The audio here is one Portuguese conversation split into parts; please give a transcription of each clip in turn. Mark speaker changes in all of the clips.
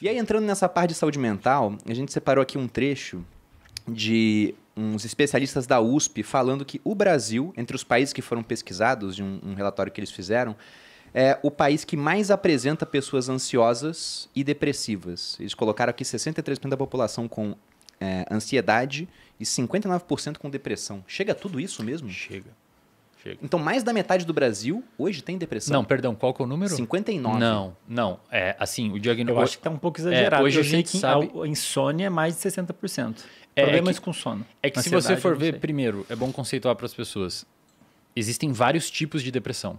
Speaker 1: E aí, entrando nessa parte de saúde mental, a gente separou aqui um trecho de uns especialistas da USP falando que o Brasil, entre os países que foram pesquisados, de um, um relatório que eles fizeram, é o país que mais apresenta pessoas ansiosas e depressivas. Eles colocaram aqui 63% da população com é, ansiedade e 59% com depressão. Chega a tudo isso mesmo? Chega. Chega. Então, mais da metade do Brasil hoje tem depressão. Não, perdão, qual que é o número? 59. Não,
Speaker 2: não. É, assim, o diagnóstico. Eu acho que tá um pouco é, exagerado. É, hoje eu sei que sabe...
Speaker 3: insônia é mais de 60%. É, é, Problemas é que, com sono. É que se você for ver,
Speaker 2: primeiro, é bom conceituar para as pessoas. Existem vários tipos de depressão.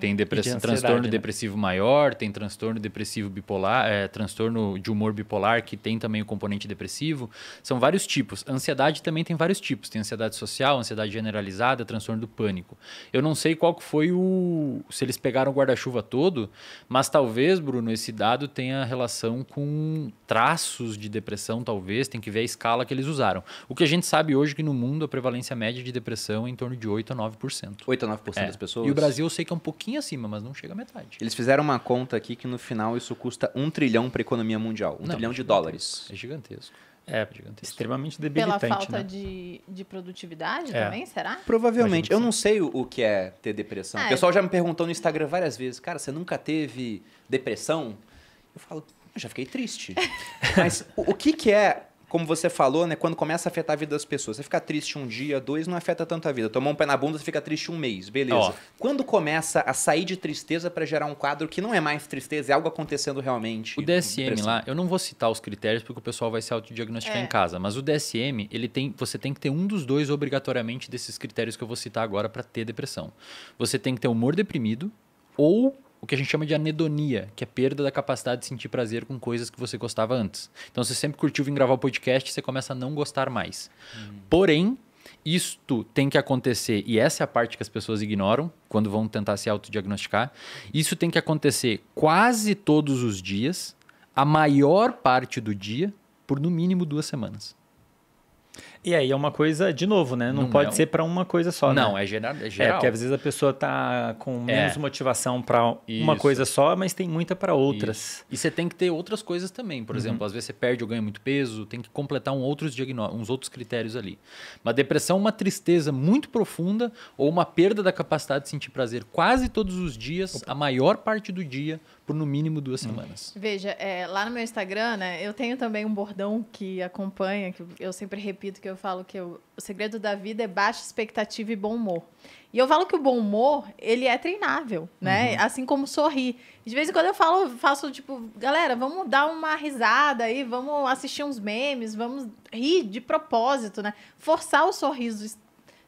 Speaker 2: Tem depress... de transtorno né? depressivo maior, tem transtorno depressivo bipolar, é, transtorno de humor bipolar, que tem também o componente depressivo. São vários tipos. Ansiedade também tem vários tipos. Tem ansiedade social, ansiedade generalizada, transtorno do pânico. Eu não sei qual foi o. se eles pegaram o guarda-chuva todo, mas talvez, Bruno, esse dado tenha relação com traços de depressão, talvez. Tem que ver a escala que eles usaram. O que a gente sabe
Speaker 1: hoje é que no mundo a prevalência média de depressão é em torno de 8 a 9%. 8 a 9% é. das pessoas. E o Brasil eu sei que é um pouco pouquinho acima, mas não chega à metade. Eles fizeram uma conta aqui que no final isso custa um trilhão para a economia mundial. Um não, trilhão é de dólares. É gigantesco. É, é gigantesco. extremamente debilitante. Pela né? falta né?
Speaker 4: de, de produtividade é. também, será? Provavelmente.
Speaker 1: Eu não sei o, o que é ter depressão. É. o pessoal já me perguntou no Instagram várias vezes, cara, você nunca teve depressão? Eu falo, eu já fiquei triste. Mas o, o que, que é como você falou, né, quando começa a afetar a vida das pessoas, você fica triste um dia, dois, não afeta tanto a vida. Tomou um pé na bunda, você fica triste um mês, beleza. Ó. Quando começa a sair de tristeza para gerar um quadro que não é mais tristeza, é algo acontecendo realmente? O DSM lá,
Speaker 2: eu não vou citar os critérios porque o pessoal vai se autodiagnosticar é. em casa, mas o DSM, ele tem, você tem que ter um dos dois obrigatoriamente desses critérios que eu vou citar agora para ter depressão. Você tem que ter humor deprimido ou o que a gente chama de anedonia, que é perda da capacidade de sentir prazer com coisas que você gostava antes. Então, você sempre curtiu vir gravar o podcast, você começa a não gostar mais. Hum. Porém, isto tem que acontecer, e essa é a parte que as pessoas ignoram quando vão tentar se autodiagnosticar. Isso tem que acontecer quase todos os dias, a maior parte do dia, por no mínimo duas semanas.
Speaker 3: E aí é uma coisa, de novo, né? Não, não pode é um... ser para uma coisa só. Né? Não, né? é, geral, é geral. É, porque às vezes a pessoa tá com é. menos é. motivação para uma coisa só, mas tem muita para outras. Isso. E você tem que ter outras
Speaker 2: coisas também. Por uhum. exemplo, às vezes você perde ou ganha muito peso, tem que completar um outros uns outros critérios ali. Uma depressão, uma tristeza muito profunda ou uma perda da capacidade de sentir prazer quase todos os dias, Opa. a maior parte do dia, por no mínimo duas uhum. semanas.
Speaker 4: Veja, é, lá no meu Instagram, né, eu tenho também um bordão que acompanha, que eu sempre repito que eu eu falo que eu, o segredo da vida é baixa expectativa e bom humor. E eu falo que o bom humor, ele é treinável, né? Uhum. Assim como sorrir. De vez em quando eu falo, faço tipo, galera, vamos dar uma risada aí, vamos assistir uns memes, vamos rir de propósito, né? Forçar o sorriso,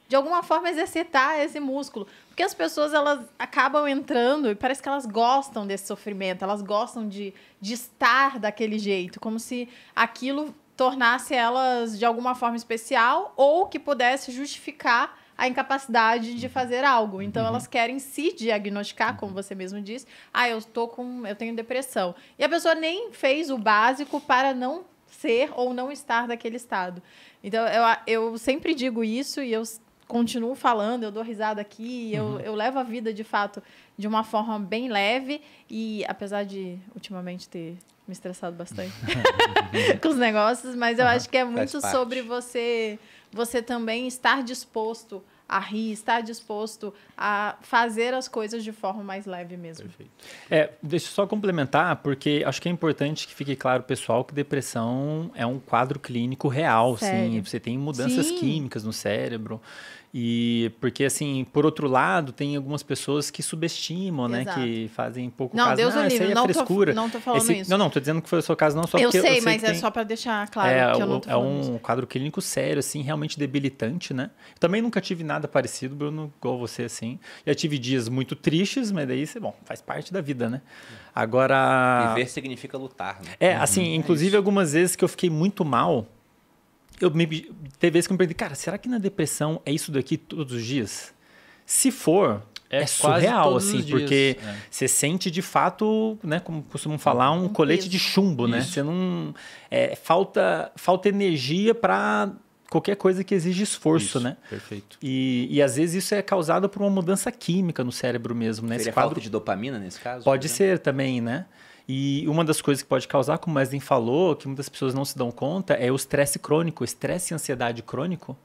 Speaker 4: de alguma forma exercitar esse músculo. Porque as pessoas, elas acabam entrando e parece que elas gostam desse sofrimento, elas gostam de, de estar daquele jeito, como se aquilo tornasse elas de alguma forma especial ou que pudesse justificar a incapacidade de fazer algo. Então uhum. elas querem se diagnosticar, como você mesmo disse. Ah, eu estou com, eu tenho depressão. E a pessoa nem fez o básico para não ser ou não estar daquele estado. Então eu, eu sempre digo isso e eu continuo falando, eu dou risada aqui, eu, uhum. eu levo a vida de fato de uma forma bem leve e apesar de ultimamente ter me estressado bastante com os negócios, mas eu uhum. acho que é muito sobre você você também estar disposto a rir, estar disposto a fazer as coisas de forma mais leve mesmo. Perfeito.
Speaker 3: É, deixa eu só complementar, porque acho que é importante que fique claro, pessoal, que depressão é um quadro clínico real, Sério? sim. Você tem mudanças sim. químicas no cérebro. E porque, assim, por outro lado, tem algumas pessoas que subestimam, Exato. né? Que fazem pouco não, caso. Deus não, ah, Deus é não não tô falando Esse, isso. Não, não, tô dizendo que foi o seu caso não só eu porque... Sei, eu sei, mas é tem, é só
Speaker 4: para deixar claro é, que eu não tô É um
Speaker 3: isso. quadro clínico sério, assim, realmente debilitante, né? Também nunca tive nada parecido, Bruno, igual você, assim. Já tive dias muito tristes, mas daí, bom, faz parte da vida, né? Agora... Viver
Speaker 1: significa lutar, né? É, assim, uhum. inclusive
Speaker 3: é algumas vezes que eu fiquei muito mal eu me, teve vezes que eu me perguntei, cara, será que na depressão é isso daqui todos os dias? Se for, é, é surreal, assim, porque é. você sente de fato, né, como costumam falar, um, um colete peso. de chumbo, né? isso. né? Você não. É, falta, falta energia para qualquer coisa que exige esforço, isso, né? Perfeito. E, e às vezes isso é causado por uma mudança química no cérebro mesmo, né? Seria quadro... falta de dopamina nesse caso? Pode ser também, né? E uma das coisas que pode causar, como o Maslin falou, que muitas pessoas não se dão conta, é o estresse crônico, estresse e ansiedade crônico.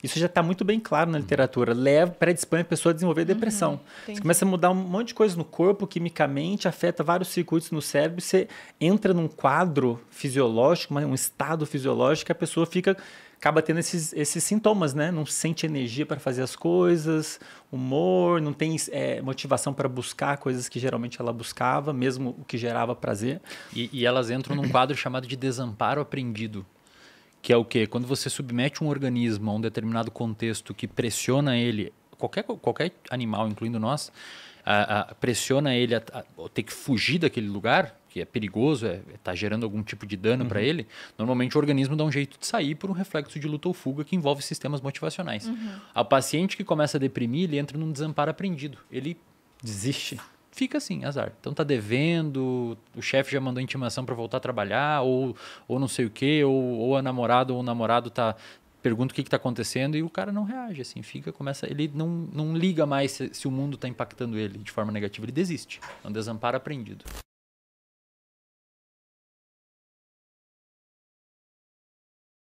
Speaker 3: Isso já está muito bem claro na literatura. Leva, predispõe a pessoa a desenvolver uhum, depressão. Uhum, você começa a mudar um monte de coisa no corpo, quimicamente, afeta vários circuitos no cérebro. Você entra num quadro fisiológico, um estado fisiológico, que a pessoa fica acaba tendo esses, esses sintomas, né? Não sente energia para fazer as coisas, humor, não tem é, motivação para buscar coisas que geralmente ela buscava, mesmo o que gerava prazer. E, e elas entram num quadro chamado de desamparo aprendido,
Speaker 2: que é o quê? Quando você submete um organismo a um determinado contexto que pressiona ele, qualquer, qualquer animal, incluindo nós, a, a, pressiona ele a, a ter que fugir daquele lugar, que é perigoso, está é, é tá gerando algum tipo de dano uhum. para ele, normalmente o organismo dá um jeito de sair por um reflexo de luta ou fuga que envolve sistemas motivacionais. Uhum. A paciente que começa a deprimir, ele entra num desamparo aprendido. Ele desiste fica assim, azar. Então tá devendo, o chefe já mandou intimação para voltar a trabalhar, ou, ou não sei o quê, ou, ou a namorada ou o namorado tá pergunta o que está acontecendo e o cara não reage, assim, fica, começa, ele não, não liga mais se, se o mundo está impactando ele de forma negativa, ele desiste. É um desamparo aprendido.